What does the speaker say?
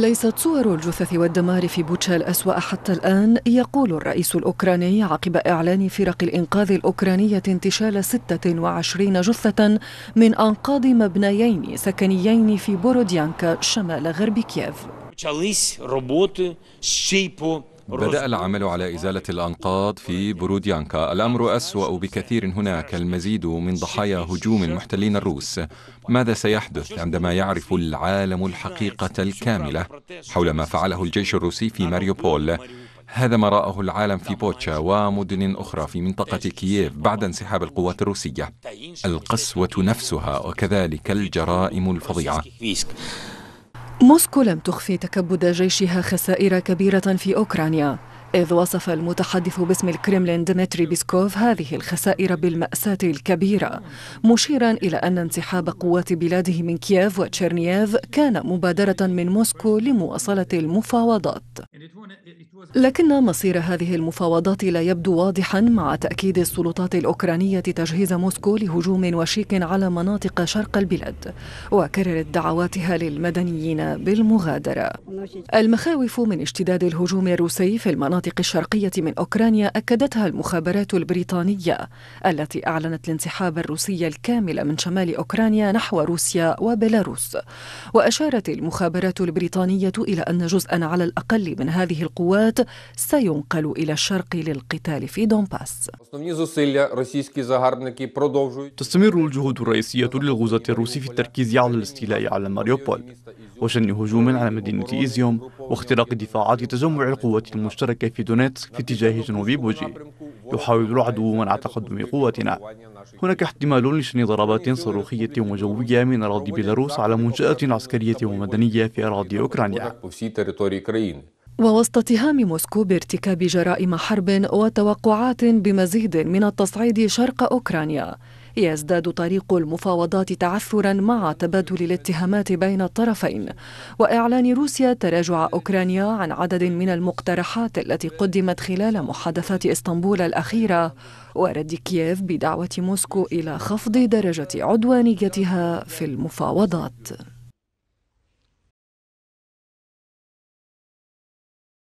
ليست صور الجثث والدمار في بوتشا الأسوأ حتى الآن يقول الرئيس الأوكراني عقب إعلان فرق الإنقاذ الأوكرانية انتشال 26 جثة من أنقاض مبنيين سكنيين في بوروديانكا شمال غرب كييف بدأ العمل على إزالة الأنقاض في بروديانكا الأمر أسوأ بكثير هناك المزيد من ضحايا هجوم المحتلين الروس ماذا سيحدث عندما يعرف العالم الحقيقة الكاملة حول ما فعله الجيش الروسي في ماريوبول هذا ما رآه العالم في بوتشا ومدن أخرى في منطقة كييف بعد انسحاب القوات الروسية القسوة نفسها وكذلك الجرائم الفظيعة موسكو لم تخفي تكبد جيشها خسائر كبيرة في أوكرانيا إذ وصف المتحدث باسم الكرملين ديمتري بيسكوف هذه الخسائر بالمأساة الكبيرة مشيرا إلى أن انسحاب قوات بلاده من كييف وتشيرنييف كان مبادرة من موسكو لمواصلة المفاوضات لكن مصير هذه المفاوضات لا يبدو واضحا مع تأكيد السلطات الأوكرانية تجهيز موسكو لهجوم وشيك على مناطق شرق البلاد وكررت دعواتها للمدنيين بالمغادرة المخاوف من اشتداد الهجوم الروسي في المناطق الشرقية من أوكرانيا أكدتها المخابرات البريطانية التي أعلنت الانسحاب الروسي الكامل من شمال أوكرانيا نحو روسيا وبيلاروس وأشارت المخابرات البريطانية إلى أن جزءا على الأقل من هذه القوات القوات سينقل إلى الشرق للقتال في دونباس تستمر الجهود الرئيسية للغزاة الروس في التركيز على الاستيلاء على ماريوبول وشن هجوم على مدينة إيزيوم واختراق دفاعات تجمع القوات المشتركة في دونيتسك في اتجاه جنوب بوجي يحاول العدو منع تقدم قواتنا هناك احتمال لشن ضربات صاروخية وجوية من أراضي بيلاروس على منشآت عسكرية ومدنية في أراضي أوكرانيا ووسط اتهام موسكو بارتكاب جرائم حرب وتوقعات بمزيد من التصعيد شرق أوكرانيا يزداد طريق المفاوضات تعثرا مع تبادل الاتهامات بين الطرفين واعلان روسيا تراجع اوكرانيا عن عدد من المقترحات التي قدمت خلال محادثات اسطنبول الاخيره ورد كييف بدعوه موسكو الى خفض درجه عدوانيتها في المفاوضات